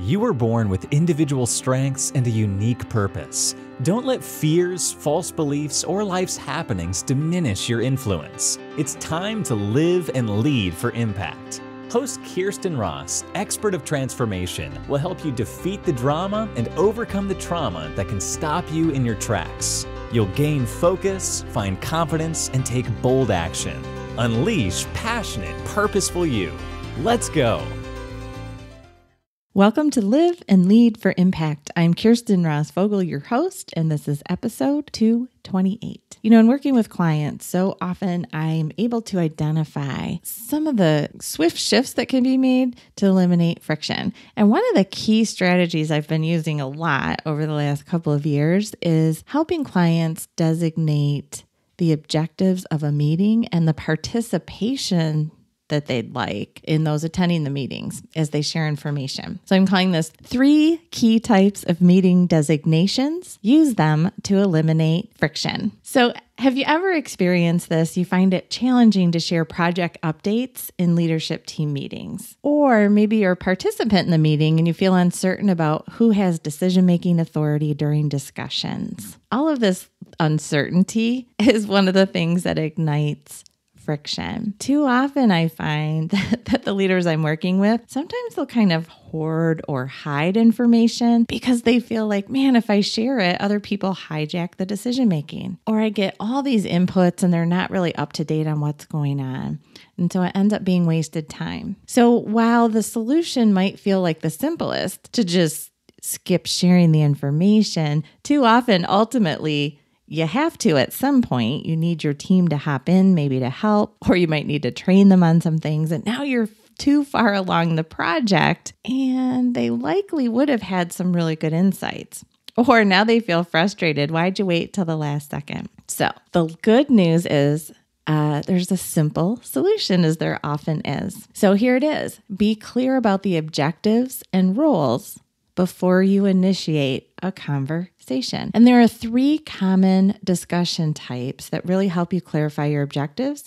You were born with individual strengths and a unique purpose. Don't let fears, false beliefs, or life's happenings diminish your influence. It's time to live and lead for impact. Host Kirsten Ross, expert of transformation, will help you defeat the drama and overcome the trauma that can stop you in your tracks. You'll gain focus, find confidence, and take bold action. Unleash passionate, purposeful you. Let's go! Welcome to Live and Lead for Impact. I'm Kirsten Vogel, your host, and this is episode 228. You know, in working with clients, so often I'm able to identify some of the swift shifts that can be made to eliminate friction. And one of the key strategies I've been using a lot over the last couple of years is helping clients designate the objectives of a meeting and the participation that they'd like in those attending the meetings as they share information. So I'm calling this three key types of meeting designations. Use them to eliminate friction. So, have you ever experienced this? You find it challenging to share project updates in leadership team meetings. Or maybe you're a participant in the meeting and you feel uncertain about who has decision making authority during discussions. All of this uncertainty is one of the things that ignites friction. Too often, I find that, that the leaders I'm working with sometimes they'll kind of hoard or hide information because they feel like, man, if I share it, other people hijack the decision making. Or I get all these inputs and they're not really up to date on what's going on. And so it ends up being wasted time. So while the solution might feel like the simplest to just skip sharing the information, too often, ultimately, you have to at some point. You need your team to hop in, maybe to help, or you might need to train them on some things. And now you're too far along the project, and they likely would have had some really good insights. Or now they feel frustrated. Why'd you wait till the last second? So, the good news is uh, there's a simple solution, as there often is. So, here it is be clear about the objectives and roles before you initiate a conversation. And there are three common discussion types that really help you clarify your objectives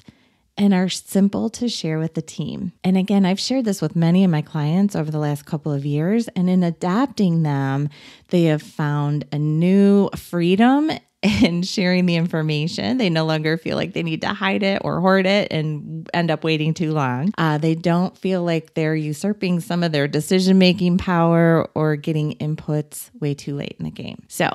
and are simple to share with the team. And again, I've shared this with many of my clients over the last couple of years, and in adapting them, they have found a new freedom and sharing the information. They no longer feel like they need to hide it or hoard it and end up waiting too long. Uh, they don't feel like they're usurping some of their decision making power or getting inputs way too late in the game. So,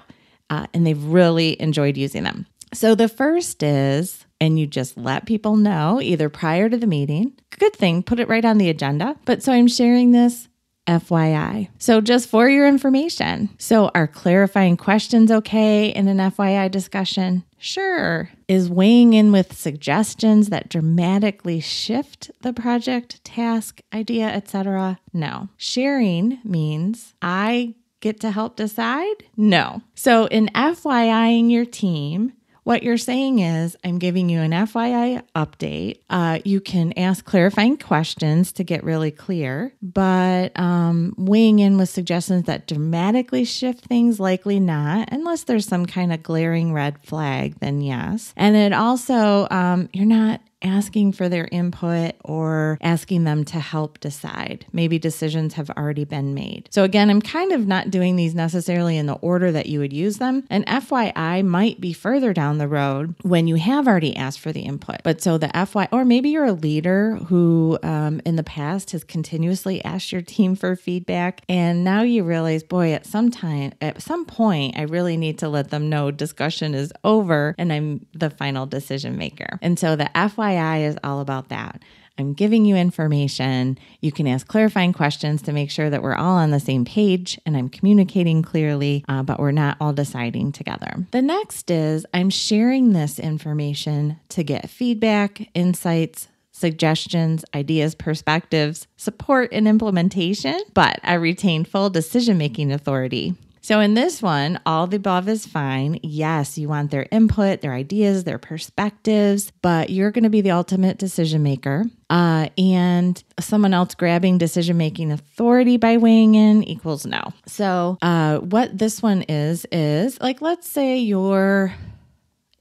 uh, and they've really enjoyed using them. So the first is, and you just let people know either prior to the meeting, good thing, put it right on the agenda. But so I'm sharing this FYI. So, just for your information. So, are clarifying questions okay in an FYI discussion? Sure. Is weighing in with suggestions that dramatically shift the project, task, idea, etc.? No. Sharing means I get to help decide? No. So, in FYIing your team, what you're saying is, I'm giving you an FYI update. Uh, you can ask clarifying questions to get really clear, but um, weighing in with suggestions that dramatically shift things, likely not, unless there's some kind of glaring red flag, then yes. And it also, um, you're not asking for their input or asking them to help decide. Maybe decisions have already been made. So, again, I'm kind of not doing these necessarily in the order that you would use them. And FYI might be further down the road when you have already asked for the input. But so the FYI, or maybe you're a leader who um, in the past has continuously asked your team for feedback. And now you realize, boy, at some time, at some point, I really need to let them know discussion is over and I'm the final decision maker. And so the FYI FYI is all about that. I'm giving you information. You can ask clarifying questions to make sure that we're all on the same page and I'm communicating clearly, uh, but we're not all deciding together. The next is I'm sharing this information to get feedback, insights, suggestions, ideas, perspectives, support, and implementation, but I retain full decision making authority. So, in this one, all the above is fine. Yes, you want their input, their ideas, their perspectives, but you're going to be the ultimate decision maker. Uh, and someone else grabbing decision making authority by weighing in equals no. So, uh, what this one is, is like, let's say you're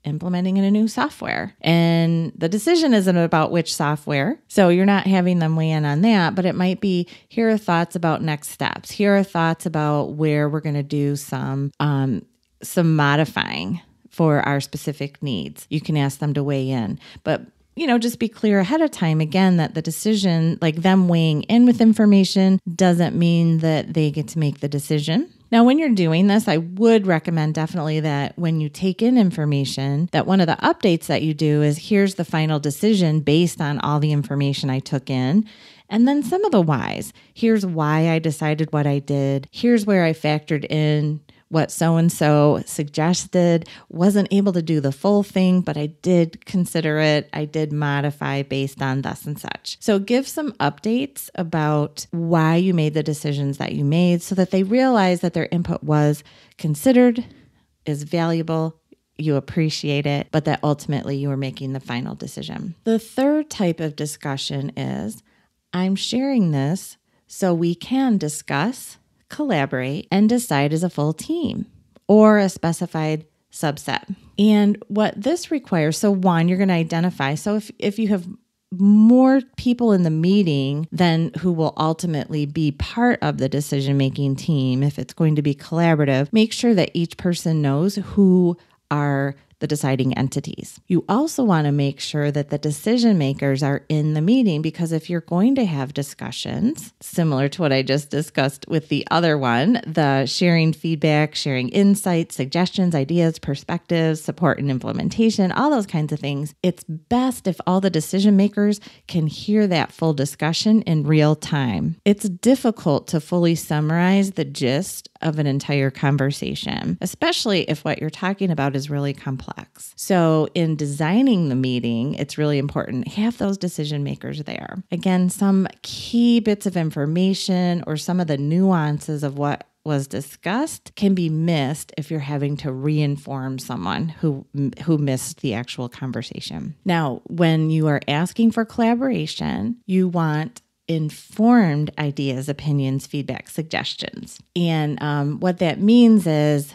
implementing in a new software. And the decision isn't about which software. So you're not having them weigh in on that, but it might be here are thoughts about next steps. Here are thoughts about where we're going to do some um, some modifying for our specific needs. You can ask them to weigh in, but you know, just be clear ahead of time again that the decision, like them weighing in with information, doesn't mean that they get to make the decision. Now, when you're doing this, I would recommend definitely that when you take in information, that one of the updates that you do is here's the final decision based on all the information I took in. And then some of the whys. Here's why I decided what I did. Here's where I factored in what so and so suggested. Wasn't able to do the full thing, but I did consider it. I did modify based on thus and such. So give some updates about why you made the decisions that you made so that they realize that their input was considered, is valuable, you appreciate it, but that ultimately you are making the final decision. The third type of discussion is I'm sharing this so we can discuss collaborate, and decide as a full team or a specified subset. And what this requires so, one, you're going to identify. So, if, if you have more people in the meeting than who will ultimately be part of the decision making team, if it's going to be collaborative, make sure that each person knows who are the deciding entities. You also want to make sure that the decision makers are in the meeting because if you're going to have discussions, similar to what I just discussed with the other one, the sharing feedback, sharing insights, suggestions, ideas, perspectives, support and implementation, all those kinds of things, it's best if all the decision makers can hear that full discussion in real time. It's difficult to fully summarize the gist of an entire conversation, especially if what you're talking about is really complex. So, in designing the meeting, it's really important have those decision makers there. Again, some key bits of information or some of the nuances of what was discussed can be missed if you're having to reinform someone who who missed the actual conversation. Now, when you are asking for collaboration, you want informed ideas, opinions, feedback, suggestions. And um, what that means is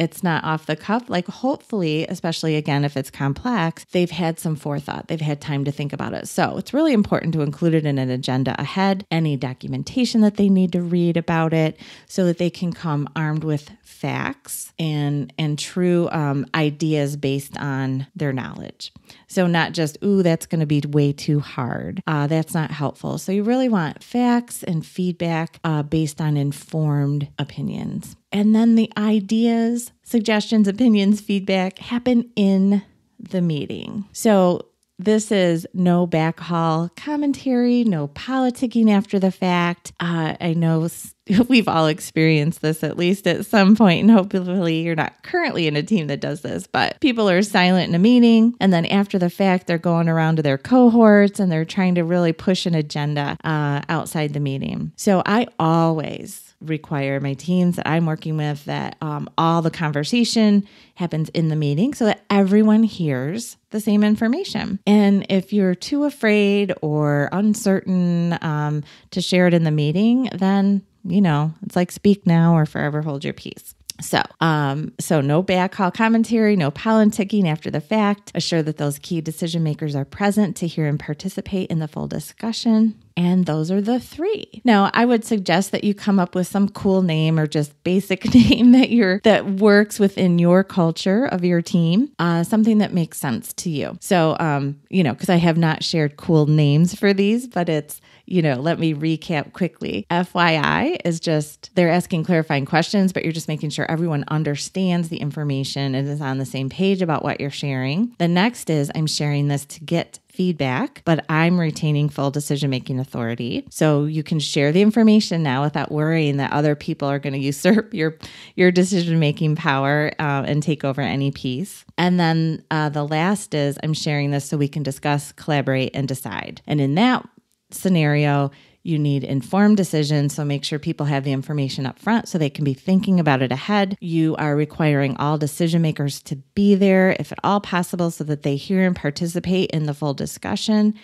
it's not off the cuff. Like, hopefully, especially again, if it's complex, they've had some forethought, they've had time to think about it. So, it's really important to include it in an agenda ahead, any documentation that they need to read about it, so that they can come armed with facts and and true um, ideas based on their knowledge. So not just ooh that's going to be way too hard. Uh, that's not helpful. So you really want facts and feedback uh, based on informed opinions. And then the ideas, suggestions, opinions, feedback happen in the meeting. So this is no backhaul commentary, no politicking after the fact. Uh, I know we've all experienced this at least at some point, and hopefully you're not currently in a team that does this, but people are silent in a meeting, and then after the fact, they're going around to their cohorts and they're trying to really push an agenda uh, outside the meeting. So I always require my teams that I'm working with that um, all the conversation happens in the meeting so that everyone hears the same information. And if you're too afraid or uncertain um, to share it in the meeting, then you know it's like speak now or forever hold your peace. So, um, so no backhaul commentary, no politicking after the fact. Assure that those key decision makers are present to hear and participate in the full discussion. And those are the three. Now, I would suggest that you come up with some cool name or just basic name that you're that works within your culture of your team, uh, something that makes sense to you. So, um, you know, because I have not shared cool names for these, but it's you know, let me recap quickly. FYI is just they're asking clarifying questions, but you're just making sure everyone understands the information and is on the same page about what you're sharing. The next is I'm sharing this to get feedback, but I'm retaining full decision making authority. So you can share the information now without worrying that other people are going to usurp your your decision making power uh, and take over any piece. And then uh, the last is I'm sharing this so we can discuss, collaborate, and decide. And in that scenario, you need informed decisions, so make sure people have the information up front so they can be thinking about it ahead. You are requiring all decision makers to be there, if at all possible, so that they hear and participate in the full discussion.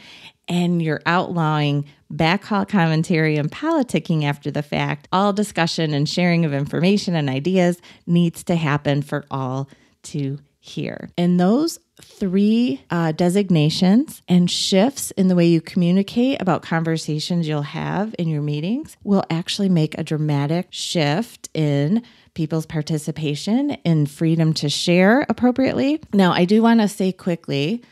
And you're outlawing backhaul commentary and politicking after the fact. All discussion and sharing of information and ideas needs to happen for all to here. And those three uh, designations and shifts in the way you communicate about conversations you'll have in your meetings will actually make a dramatic shift in people's participation in freedom to share appropriately. Now, I do want to say quickly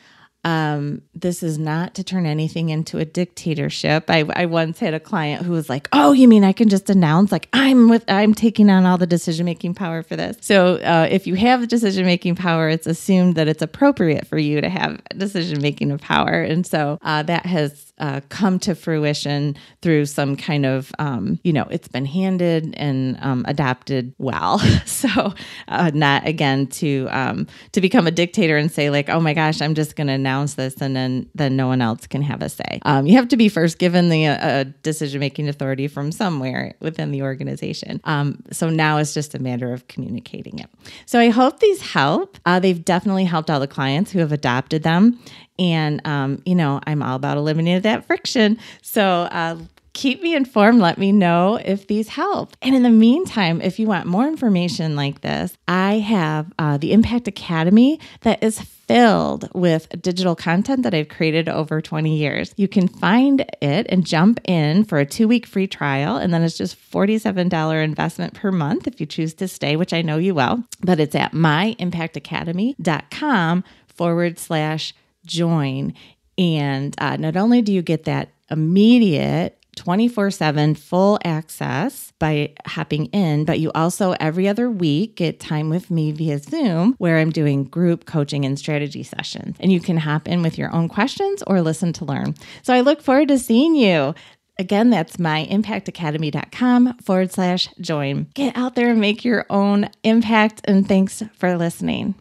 um, this is not to turn anything into a dictatorship. I, I once had a client who was like, "Oh, you mean I can just announce like I'm with I'm taking on all the decision making power for this?" So uh, if you have decision making power, it's assumed that it's appropriate for you to have decision making power, and so uh, that has uh, come to fruition through some kind of um, you know it's been handed and um, adapted well. so uh, not again to um, to become a dictator and say like, "Oh my gosh, I'm just going to now." announce this and then then no one else can have a say. Um, you have to be first given the uh, decision making authority from somewhere within the organization. Um, so now it's just a matter of communicating it. So I hope these help. Uh, they've definitely helped all the clients who have adopted them. And, um, you know, I'm all about eliminating that friction. So, uh, keep me informed. Let me know if these help. And in the meantime, if you want more information like this, I have uh, the Impact Academy that is filled with digital content that I've created over 20 years. You can find it and jump in for a two week free trial. And then it's just $47 investment per month if you choose to stay, which I know you will. But it's at myimpactacademy.com forward slash join. And uh, not only do you get that immediate 24 7 full access by hopping in, but you also every other week get time with me via Zoom where I'm doing group coaching and strategy sessions. And you can hop in with your own questions or listen to learn. So I look forward to seeing you. Again, that's myimpactacademy.com forward slash join. Get out there and make your own impact. And thanks for listening.